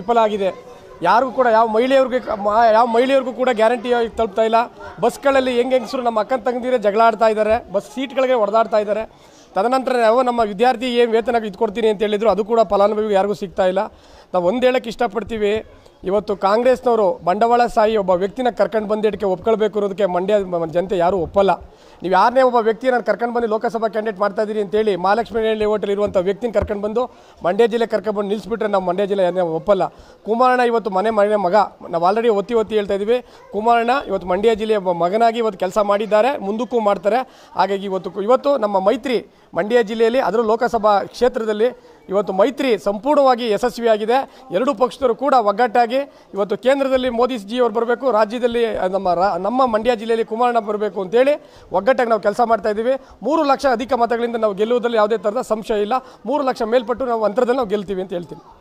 ವಿಫಲ ಆಗಿದೆ ಯಾರಿಗೂ ಕೂಡ ಯಾವ ಮಹಿಳೆಯವ್ರಿಗೆ ಯಾವ ಮಹಿಳೆಯವ್ರಿಗೂ ಕೂಡ ಗ್ಯಾರಂಟಿ ತಲುಪ್ತಾ ಇಲ್ಲ ಬಸ್ಗಳಲ್ಲಿ ಹೆಂಗೆ ಹೆಂಗಸರು ನಮ್ಮ ಅಕ್ಕನ ತಂಗದಿರೆ ಜಗಳ ಆಡ್ತಾ ಇದ್ದಾರೆ ಬಸ್ ಸೀಟ್ಗಳಿಗೆ ಹೊಡೆದಾಡ್ತಾ ಇದ್ದಾರೆ ತದನಂತರ ನಾವು ನಮ್ಮ ವಿದ್ಯಾರ್ಥಿ ಏನು ವೇತನ ಇದ್ಕೊಡ್ತೀನಿ ಅಂತ ಹೇಳಿದ್ರು ಅದು ಕೂಡ ಫಲಾನುಭವಿಗೆ ಯಾರಿಗೂ ಸಿಗ್ತಾ ಇಲ್ಲ ನಾವು ಒಂದು ಹೇಳೋಕ್ಕೆ ಇಷ್ಟಪಡ್ತೀವಿ ಇವತ್ತು ಕಾಂಗ್ರೆಸ್ನವರು ಬಂಡವಾಳ ಸಾಯಿ ಒಬ್ಬ ವ್ಯಕ್ತಿನ ಕರ್ಕೊಂಡು ಬಂದಿದ್ದಕ್ಕೆ ಒಪ್ಕೊಳ್ಬೇಕು ಅನ್ನೋದಕ್ಕೆ ಮಂಡ್ಯ ಜನತೆ ಯಾರೂ ಒಪ್ಪಲ್ಲ ನೀವು ಯಾರನ್ನೇ ಒಬ್ಬ ವ್ಯಕ್ತಿ ನಾನು ಕರ್ಕೊಂಡು ಬಂದು ಲೋಕಸಭಾ ಕ್ಯಾಂಡಿಡೇಟ್ ಮಾಡ್ತಾ ಇದ್ದೀನಿ ಅಂತೇಳಿ ಮಹಾಲಕ್ಷ್ಮಿ ಹೋಟೆಲ್ ಇರುವಂಥ ವ್ಯಕ್ತಿನ ಕರ್ಕೊಂಡು ಬಂದು ಮಂಡ್ಯ ಜಿಲ್ಲೆ ಬಂದು ನಿಲ್ಲಿಸ್ಬಿಟ್ರೆ ನಾವು ಮಂಡ್ಯ ಜಿಲ್ಲೆ ಯಾರನ್ನೇ ಒಪ್ಪಲ್ಲ ಕುಮಾರಣ್ಣ ಇವತ್ತು ಮನೆ ಮನೆ ಮಗ ನಾವು ಆಲ್ರೆಡಿ ಒತ್ತಿ ಒತ್ತಿ ಹೇಳ್ತಾ ಇದ್ದೀವಿ ಕುಮಾರಣ್ಣ ಇವತ್ತು ಮಂಡ್ಯ ಜಿಲ್ಲೆಯ ಒಬ್ಬ ಮಗನಾಗಿ ಇವತ್ತು ಕೆಲಸ ಮಾಡಿದ್ದಾರೆ ಮುಂದಕ್ಕೂ ಮಾಡ್ತಾರೆ ಹಾಗಾಗಿ ಇವತ್ತು ಇವತ್ತು ನಮ್ಮ ಮೈತ್ರಿ ಮಂಡ್ಯ ಜಿಲ್ಲೆಯಲ್ಲಿ ಅದರ ಲೋಕಸಭಾ ಕ್ಷೇತ್ರದಲ್ಲಿ ಇವತ್ತು ಮೈತ್ರಿ ಸಂಪೂರ್ಣವಾಗಿ ಯಶಸ್ವಿಯಾಗಿದೆ ಎರಡೂ ಪಕ್ಷದವರು ಕೂಡ ಒಗ್ಗಟ್ಟಾಗಿ ಇವತ್ತು ಕೇಂದ್ರದಲ್ಲಿ ಮೋದಿ ಜಿಯವರು ಬರಬೇಕು ರಾಜ್ಯದಲ್ಲಿ ನಮ್ಮ ನಮ್ಮ ಮಂಡ್ಯ ಜಿಲ್ಲೆಯಲ್ಲಿ ಕುಮಾರಣ್ಣ ಬರಬೇಕು ಅಂತೇಳಿ ಒಗ್ಗಟ್ಟಾಗಿ ನಾವು ಕೆಲಸ ಮಾಡ್ತಾ ಇದ್ದೀವಿ ಮೂರು ಲಕ್ಷ ಅಧಿಕ ಮತಗಳಿಂದ ನಾವು ಗೆಲ್ಲುವುದರಲ್ಲಿ ಯಾವುದೇ ಥರದ ಸಂಶಯ ಇಲ್ಲ ಮೂರು ಲಕ್ಷ ಮೇಲ್ಪಟ್ಟು ನಾವು ಅಂತರದಲ್ಲಿ ನಾವು ಗೆಲ್ತೀವಿ ಅಂತ ಹೇಳ್ತೀನಿ